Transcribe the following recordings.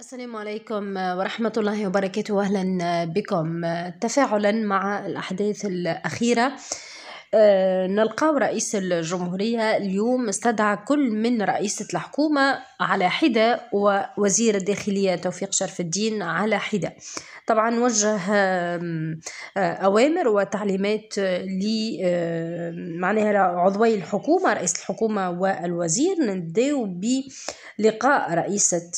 السلام عليكم آه، ورحمة الله وبركاته أهلا آه، بكم آه، تفاعلا مع الأحداث الأخيرة آه، نلقاو رئيس الجمهورية اليوم استدعى كل من رئيسة الحكومة على حدة ووزير الداخلية توفيق شرف الدين على حدة طبعا وجه آه، أوامر وتعليمات لي معناها عضوي الحكومة رئيس الحكومة والوزير نبداو بلقاء رئيسة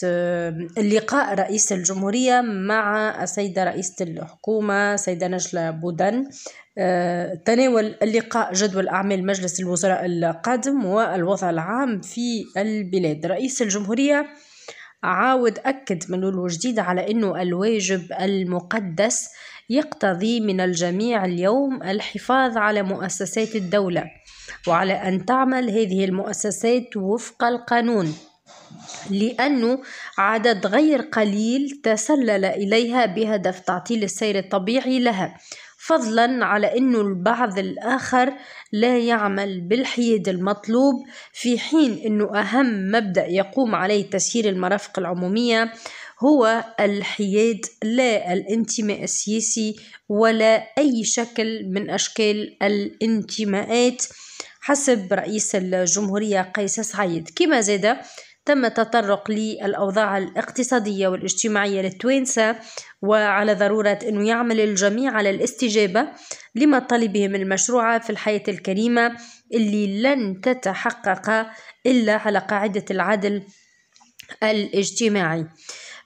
اللقاء رئيس الجمهورية مع السيدة رئيسة الحكومة سيدة نجلة بودن تناول اللقاء جدول أعمال مجلس الوزراء القادم والوضع العام في البلاد رئيس الجمهورية عاود أكد من لولو جديد على أنه الواجب المقدس يقتضي من الجميع اليوم الحفاظ على مؤسسات الدولة وعلى أن تعمل هذه المؤسسات وفق القانون لأنه عدد غير قليل تسلل إليها بهدف تعطيل السير الطبيعي لها فضلا على أن البعض الآخر لا يعمل بالحياد المطلوب في حين أن أهم مبدأ يقوم عليه تسيير المرافق العمومية هو الحياد لا الانتماء السياسي ولا أي شكل من أشكال الانتماءات حسب رئيس الجمهورية قيس سعيد كما زاد تم التطرق للأوضاع الاقتصادية والاجتماعية للتوينسا وعلى ضرورة أن يعمل الجميع على الاستجابة لما طلبهم المشروعة في الحياة الكريمة اللي لن تتحقق إلا على قاعدة العدل الاجتماعي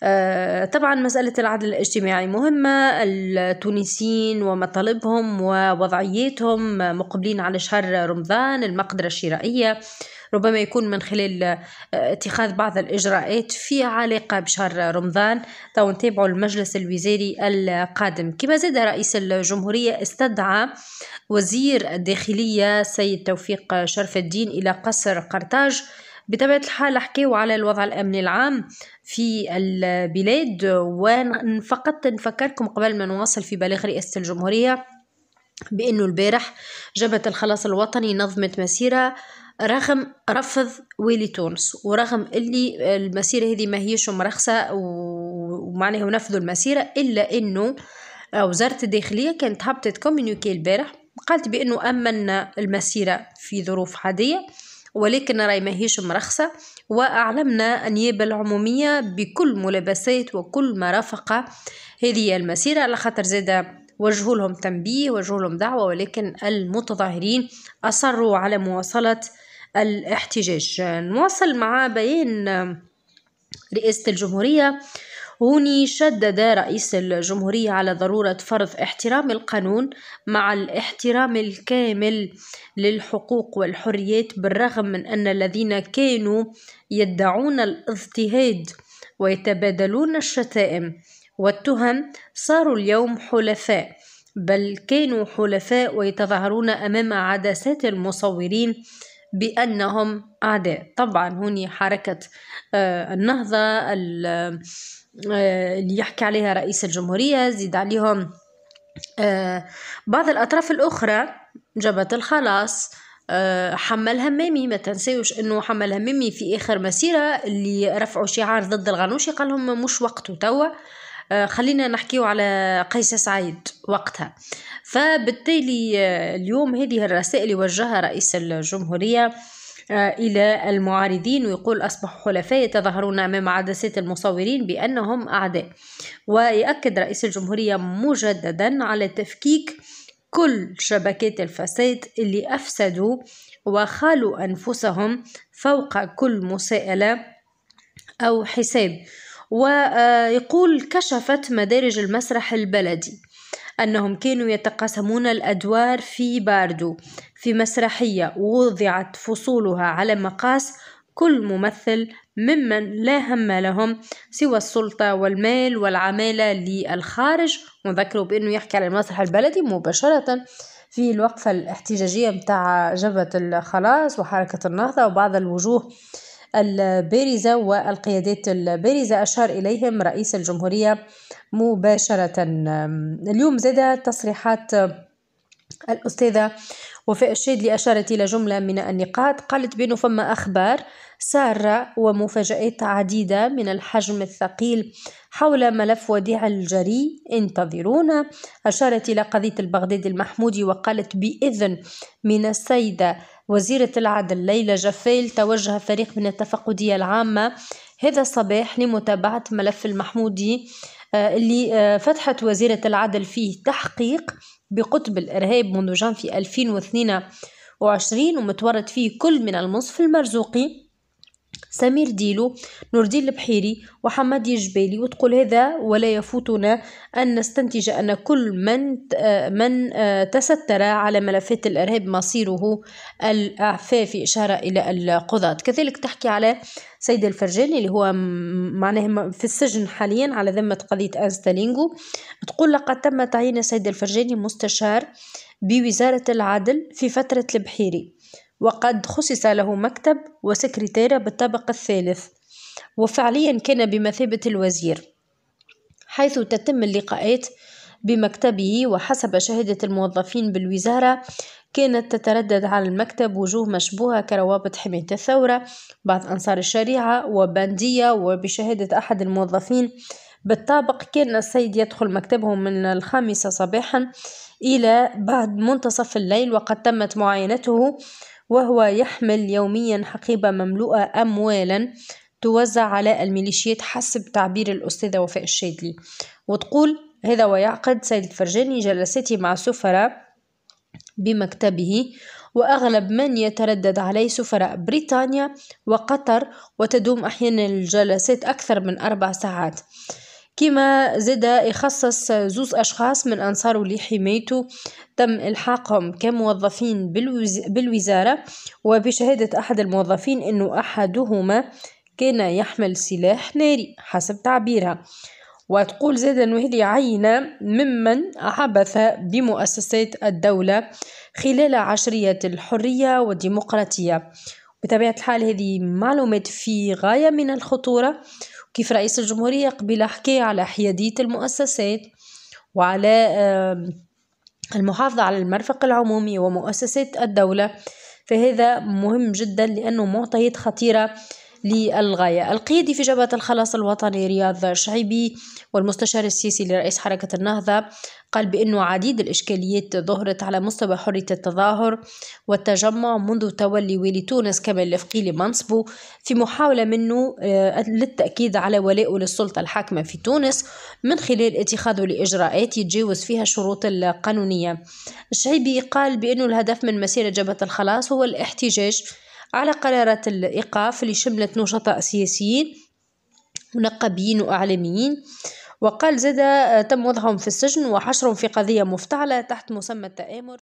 آه، طبعا مسألة العدل الاجتماعي مهمة التونسيين ومطالبهم ووضعيتهم مقبلين على شهر رمضان المقدرة الشرائية ربما يكون من خلال آه، اتخاذ بعض الإجراءات في علاقة بشهر رمضان تو نتابعوا المجلس الوزاري القادم كما زاد رئيس الجمهورية استدعى وزير الداخلية سيد توفيق شرف الدين إلى قصر قرطاج بطبيعة الحال حكيو على الوضع الأمني العام في البلاد فقط نفكركم قبل ما نواصل في بلاغ رئاسة الجمهورية بأنه البارح جبهة الخلاص الوطني نظمت مسيرة رغم رفض ويلي تونس ورغم اللي المسيرة هذه ما هيش مرخصة ومعناها ونفذوا المسيرة إلا أنه وزارة الداخلية كانت هبطت كومينيكي البارح قالت بأنه أمن المسيرة في ظروف عادية ولكن راي ماهيش مرخصة وأعلمنا النيابة العمومية بكل ملابسات وكل مرافقة هذه المسيرة على خاطر زاده وجهوا لهم تنبيه وجهوا لهم دعوة ولكن المتظاهرين أصروا على مواصلة الاحتجاج نواصل مع بيان رئاسة الجمهورية هوني شدد رئيس الجمهورية على ضرورة فرض احترام القانون مع الاحترام الكامل للحقوق والحريات بالرغم من أن الذين كانوا يدعون الاضطهاد ويتبادلون الشتائم والتهم صاروا اليوم حلفاء بل كانوا حلفاء ويتظاهرون أمام عدسات المصورين بأنهم أعداء طبعا هنا حركة آه، النهضة آه، اللي يحكي عليها رئيس الجمهورية زيد عليهم آه، بعض الأطراف الأخرى جبهة الخلاص حمل همامي ما تنساوش انه حمل همامي في اخر مسيره اللي رفعوا شعار ضد الغنوشي قال لهم مش وقته توا آه، خلينا نحكيو على قيس سعيد وقتها فبالتالي آه، اليوم هذه الرسائل يوجهها وجهها رئيس الجمهورية آه، إلى المعارضين ويقول أصبح حلفاء يتظاهرون أمام عدسات المصورين بأنهم أعداء ويؤكد رئيس الجمهورية مجددا على تفكيك كل شبكات الفساد اللي أفسدوا وخالوا أنفسهم فوق كل مساءلة أو حساب ويقول كشفت مدارج المسرح البلدي أنهم كانوا يتقاسمون الأدوار في باردو في مسرحية وضعت فصولها على مقاس كل ممثل ممن لا هم لهم سوى السلطة والمال والعمالة للخارج ونذكروا بأنه يحكي على المسرح البلدي مباشرة في الوقفة الاحتجاجية متاع جبهة الخلاص وحركة النهضة وبعض الوجوه البارزة والقيادات البارزة أشار إليهم رئيس الجمهورية مباشرة اليوم زاد تصريحات الأستاذة وفاء الشادلي أشارت إلى جملة من النقاط قالت بأنه فما أخبار سارة ومفاجآت عديدة من الحجم الثقيل حول ملف وديع الجري انتظرونا أشارت إلى قضية البغدادي المحمودي وقالت بإذن من السيدة وزيرة العدل ليلى جفيل توجه فريق من التفقدية العامة هذا الصباح لمتابعة ملف المحمودي آه، اللي آه، فتحت وزيرة العدل فيه تحقيق بقطب الإرهاب منذ جانفي 2022 ومتورط فيه كل من المنصف المرزوقي سمير ديلو نور الدين البحيري وحمادي الجبالي وتقول هذا ولا يفوتنا أن نستنتج أن كل من من آه، تستر على ملفات الإرهاب مصيره في إشارة إلى القضاة كذلك تحكي على سيد الفرجاني اللي هو معناه في السجن حاليا على ذمة قضية أنستالينغو تقول لقد تم تعيين سيد الفرجاني مستشار بوزارة العدل في فترة البحيري وقد خصص له مكتب وسكرتيرة بالطابق الثالث وفعليا كان بمثابة الوزير حيث تتم اللقاءات بمكتبه وحسب شهادة الموظفين بالوزارة كانت تتردد على المكتب وجوه مشبوهة كروابط حماية الثورة بعض أنصار الشريعة وبندية وبشهادة أحد الموظفين بالطابق كان السيد يدخل مكتبه من الخامسة صباحا إلى بعد منتصف الليل وقد تمت معاينته وهو يحمل يوميا حقيبة مملوءة أموالا توزع على الميليشيات حسب تعبير الأستاذة وفاء الشادلي وتقول هذا ويعقد سيد الفرجاني جلساتي مع سفراء بمكتبه وأغلب من يتردد عليه سفراء بريطانيا وقطر وتدوم أحيانا الجلسات أكثر من أربع ساعات كما زاد يخصص زوز أشخاص من أنصاره لحمايته تم إلحاقهم كموظفين بالوزارة وبشهادة أحد الموظفين أن أحدهما كان يحمل سلاح ناري حسب تعبيرها وتقول زادا أنه عينة ممن عبث بمؤسسات الدولة خلال عشرية الحرية والديمقراطية بطبيعة الحال هذه معلومات في غاية من الخطورة كيف رئيس الجمهورية قبل حكي على حيادية المؤسسات وعلى المحافظة على المرفق العمومي ومؤسسات الدولة فهذا مهم جدا لأنه معطيات خطيرة للغاية القيادي في جبهة الخلاص الوطني رياض شعيبي والمستشار السياسي لرئيس حركة النهضة قال بأنه عديد الإشكاليات ظهرت على مستوى حرية التظاهر والتجمع منذ تولي ويلي تونس كمال الفقيلي لمنصبه في محاولة منه آه، للتأكيد على ولائه للسلطة الحاكمة في تونس من خلال اتخاذه لإجراءات يتجاوز فيها الشروط القانونية الشعيبي قال بأنه الهدف من مسيرة جبهة الخلاص هو الاحتجاج على قرارات الإيقاف اللي شملت نشطاء سياسيين منقبين وإعلاميين وقال زاد آه، تم وضعهم في السجن وحشرهم في قضية مفتعلة تحت مسمى التآمر